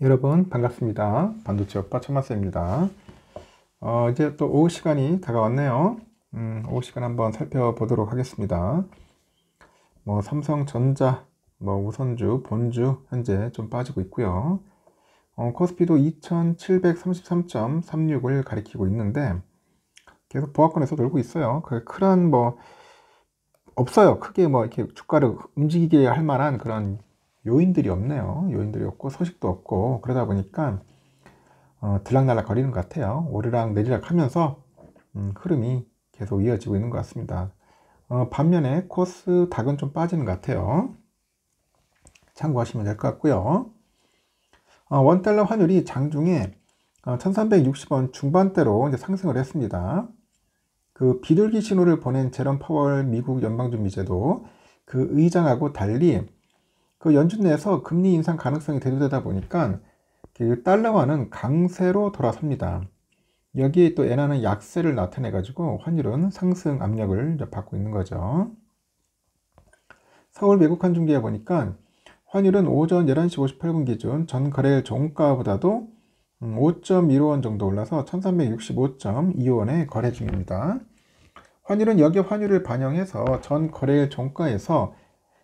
여러분 반갑습니다. 반도체 오빠 천마쌤입니다. 어, 이제 또 오후 시간이 다가왔네요. 음, 오후 시간 한번 살펴보도록 하겠습니다. 뭐 삼성전자 뭐 우선주, 본주 현재 좀 빠지고 있고요. 어, 코스피도 2733.36을 가리키고 있는데 계속 보합권에서 돌고 있어요. 그큰란뭐 없어요. 크게 뭐 이렇게 주가를 움직이게 할 만한 그런 요인들이 없네요. 요인들이 없고 소식도 없고 그러다 보니까 어, 들락날락 거리는 것 같아요. 오르락 내리락 하면서 음, 흐름이 계속 이어지고 있는 것 같습니다. 어, 반면에 코스 닥은좀 빠지는 것 같아요. 참고하시면 될 것 같고요. 어, 원달러 환율이 장중에 1360원 어, 중반대로 이제 상승을 했습니다. 그 비둘기 신호를 보낸 제롬 파월 미국 연방준비제도 그 의장하고 달리 그 연준 내에서 금리 인상 가능성이 대두되다 보니까 그 달러화는 강세로 돌아섭니다. 여기에 또 엔화는 약세를 나타내가지고 환율은 상승 압력을 받고 있는 거죠. 서울 외국환 중계에 보니까 환율은 오전 11시 58분 기준 전 거래일 종가보다도 5.15원 음, 정도 올라서 1365.25원에 거래 중입니다. 환율은 여기 환율을 반영해서 전 거래일 종가에서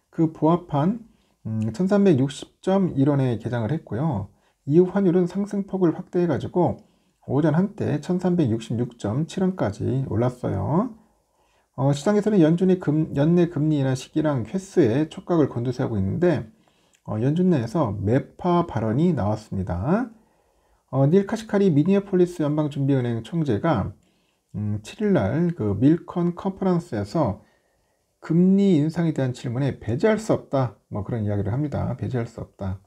그 부합한 음, 1360.1원에 개장을 했고요. 이후 환율은 상승폭을 확대해가지고 오전 한때 1366.7원까지 올랐어요. 어, 시장에서는 연준이 금, 연내 금리 나 시기랑 횟수에 촉각을 곤두세우고 있는데 어, 연준 내에서 매파 발언이 나왔습니다. 어, 닐 카시카리 미니어폴리스 연방준비은행 총재가 음, 7일날 그 밀컨 컨퍼런스에서 금리 인상에 대한 질문에 배제할 수 없다 뭐 그런 이야기를 합니다 배제할 수 없다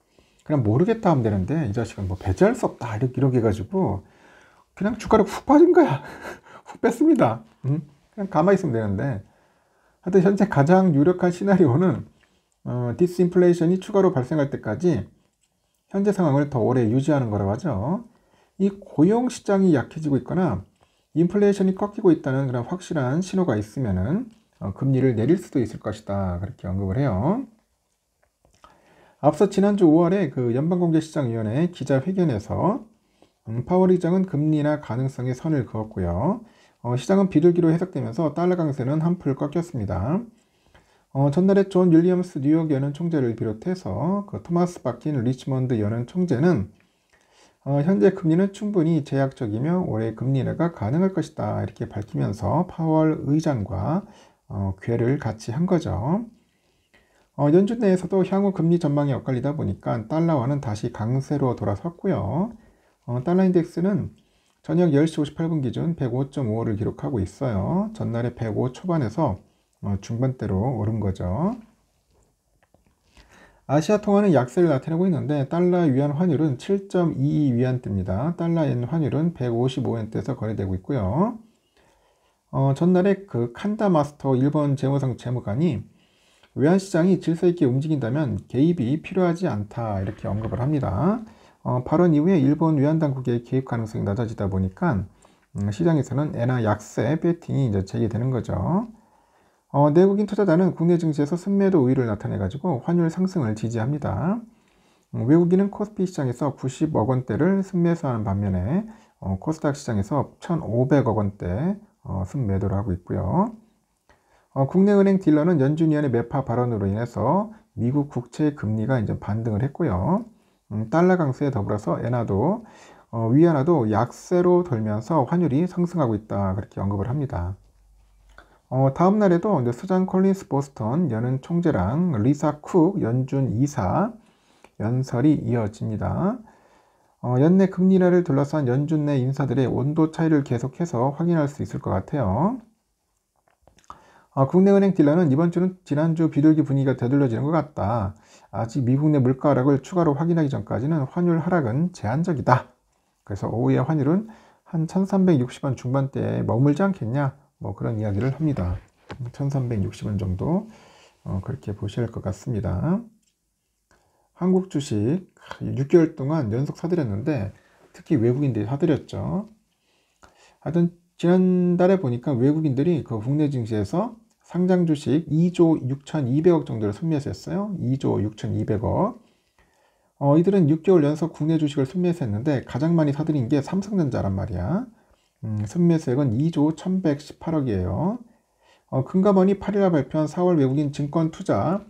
그냥 모르겠다 하면 되는데 이 자식은 뭐 배제할 수 없다 이렇게, 이렇게 해가지고 그냥 주가를 훅 빠진 거야 훅 뺐습니다 음? 그냥 가만히 있으면 되는데 하여튼 현재 가장 유력한 시나리오는 어, 디스인플레이션이 추가로 발생할 때까지 현재 상황을 더 오래 유지하는 거라고 하죠 이 고용시장이 약해지고 있거나 인플레이션이 꺾이고 있다는 그런 확실한 신호가 있으면은 어, 금리를 내릴 수도 있을 것이다. 그렇게 언급을 해요. 앞서 지난주 5월에 그 연방공개시장위원회 기자회견에서 음, 파월 의장은 금리나 가능성의 선을 그었고요. 어, 시장은 비둘기로 해석되면서 달러 강세는 한풀 꺾였습니다. 어, 전날에 존 윌리엄스 뉴욕 연은 총재를 비롯해서 그 토마스 바킨 리치먼드 연은 총재는 어, 현재 금리는 충분히 제약적이며 올해 금리가 가능할 것이다 이렇게 밝히면서 파월 의장과 어, 괴를 같이 한 거죠. 어, 연준 내에서도 향후 금리 전망이 엇갈리다 보니까 달러와는 다시 강세로 돌아섰고요. 어, 달러 인덱스는 저녁 10시 58분 기준 105.55를 기록하고 있어요. 전날에 105 초반에서 어, 중반대로 오른 거죠. 아시아 통화는 약세를 나타내고 있는데 달러 위안 환율은 7.22 위안대입니다. 달러 엔 환율은 155엔대에서 거래되고 있고요. 어, 전날에 그 칸다 마스터 일본 재무상 재무관이 외환시장이 질서 있게 움직인다면 개입이 필요하지 않다 이렇게 언급을 합니다. 어, 발언 이후에 일본 외환 당국의 개입 가능성이 낮아지다 보니까 음, 시장에서는 애나 약세 배팅이 이제 제기되는 거죠. 어, 내국인 투자자는 국내 증시에서 순매도 우위를 나타내가지고 환율 상승을 지지합니다. 음, 외국인은 코스피 시장에서 90억 원대를 순매수하는 반면에 어, 코스닥 시장에서 1,500억 원대 어, 순매도를 하고 있고요. 어, 국내은행 딜러는 연준위원회 매파 발언으로 인해서 미국 국채 금리가 이제 반등을 했고요. 음, 달러 강세에 더불어서 엔화도 어, 위안화도 약세로 돌면서 환율이 상승하고 있다 그렇게 언급을 합니다. 어, 다음 날에도 이제 수잔 콜린스 보스턴 연은 총재랑 리사 쿡 연준 이사 연설이 이어집니다. 어, 연내 금리를 둘러싼 연준 내 인사들의 온도 차이를 계속해서 확인할 수 있을 것 같아요. 어, 국내은행 딜러는 이번 주는 지난주 비둘기 분위기가 되돌려지는 것 같다. 아직 미국 내 물가 하락을 추가로 확인하기 전까지는 환율 하락은 제한적이다. 그래서 오후에 환율은 한 1360원 중반대에 머물지 않겠냐 뭐 그런 이야기를 합니다. 1360원 정도 어, 그렇게 보실 것 같습니다. 한국 주식 6개월 동안 연속 사들였는데 특히 외국인들이 사들였죠. 하여튼 지난달에 보니까 외국인들이 그 국내 증시에서 상장 주식 2조 6,200억 정도를 순매수했어요. 2조 6,200억. 어, 이들은 6개월 연속 국내 주식을 순매수했는데 가장 많이 사들인 게 삼성전자란 말이야. 음, 순매수액은 2조 1,118억이에요. 어, 금감원이 8일날 발표한 4월 외국인 증권 투자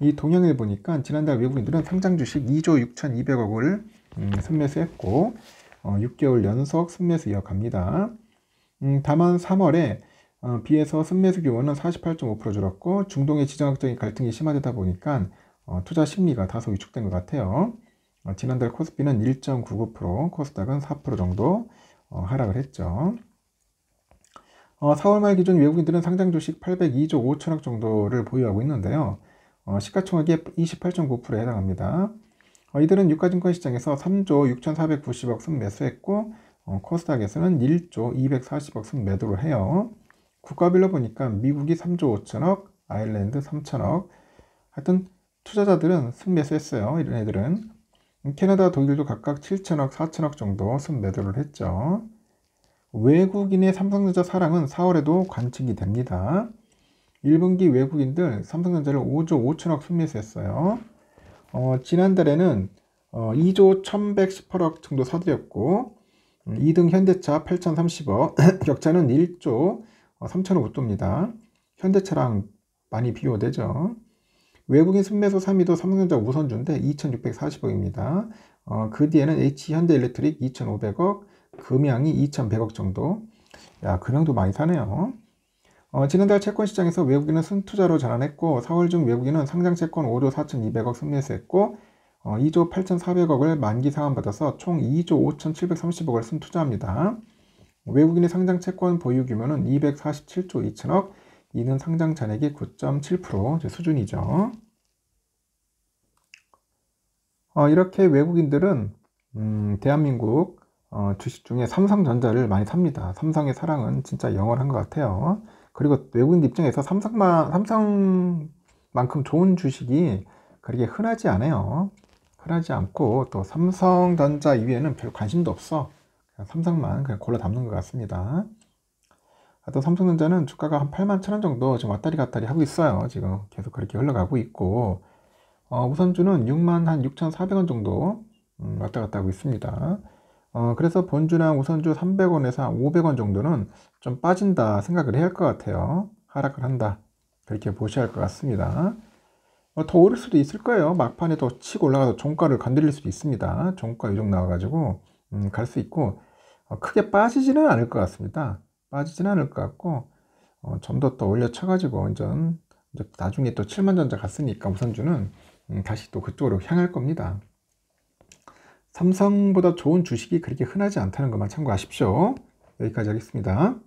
이 동향을 보니까 지난달 외국인들은 상장 주식 2조 6,200억 을 음, 순매수했고 어, 6개월 연속 순매수 이어갑니다. 음, 다만 3월에 어, 비해서 순매수 규모는 48.5% 줄었고 중동의 지정학적인 갈등이 심화되다 보니까 어, 투자 심리가 다소 위축된 것 같아요. 어, 지난달 코스피는 1.99%, 코스닥은 4% 정도 어, 하락을 했죠. 어, 4월 말 기준 외국인들은 상장 주식 802조 5천억 정도를 보유하고 있는데요. 어, 시가총액의 28.9%에 해당합니다. 어, 이들은 유가증권 시장에서 3조 6,490억 순매수했고 어, 코스닥에서는 1조 240억 순매도를 해요. 국가별로 보니까 미국이 3조 5천억, 아일랜드 3천억 하여튼 투자자들은 순매수했어요. 이런 애들은 캐나다, 독일도 각각 7천억, 4천억 정도 순매도를 했죠. 외국인의 삼성전자 사랑은 4월에도 관측이 됩니다. 1분기 외국인들 삼성전자를 5조 5천억 순매수했어요. 어, 지난달에는 어, 2조 1118억 정도 사들였고 2등 음, 현대차 8030억 격차는 1조 어, 3천억 웃돕니다. 현대차랑 많이 비교되죠. 외국인 순매수 3위도 삼성전자 우선주인데 2640억입니다. 어, 그 뒤에는 H현대일렉트릭 2500억, 금양이 2100억 정도. 야, 금양도 그 많이 사네요. 어, 지난달 채권 시장에서 외국인은 순투자로 전환했고 4월 중 외국인은 상장 채권 5조 4,200억 순매수했고 어, 2조 8,400억을 만기 상환받아서 총 2조 5,730억을 순투자합니다. 외국인의 상장 채권 보유 규모는 247조 2천억, 이는 상장 잔액이 9.7% 수준이죠. 어, 이렇게 외국인들은 음, 대한민국 어, 주식 중에 삼성전자를 많이 삽니다. 삼성의 사랑은 진짜 영원한 것 같아요. 그리고 외국인 입장에서 삼성만, 삼성만큼 좋은 주식이 그렇게 흔하지 않아요. 흔하지 않고 또 삼성전자 이외에는 별 관심도 없어. 그냥 삼성만 그냥 골라 담는 것 같습니다. 아, 또 삼성전자는 주가가 한 8만 천원 정도 지금 왔다리 갔다리 하고 있어요. 지금 계속 그렇게 흘러가고 있고 어, 우선주는 6만 한 6,400원 정도 음, 왔다 갔다 하고 있습니다. 어, 그래서 본주나 우선주 300원에서 500원 정도는 좀 빠진다 생각을 해야 할 것 같아요. 하락을 한다. 그렇게 보셔야 할 것 같습니다. 어, 더 오를 수도 있을 거예요. 막판에 더 치고 올라가서 종가를 건드릴 수도 있습니다. 종가 요정 나와가지고 음, 갈 수 있고 어, 크게 빠지지는 않을 것 같습니다. 빠지지는 않을 것 같고 어, 좀더 또 올려 쳐가지고 완전 나중에 또 7만 전자 갔으니까 우선주는 음, 다시 또 그쪽으로 향할 겁니다. 삼성보다 좋은 주식이 그렇게 흔하지 않다는 것만 참고하십시오. 여기까지 하겠습니다.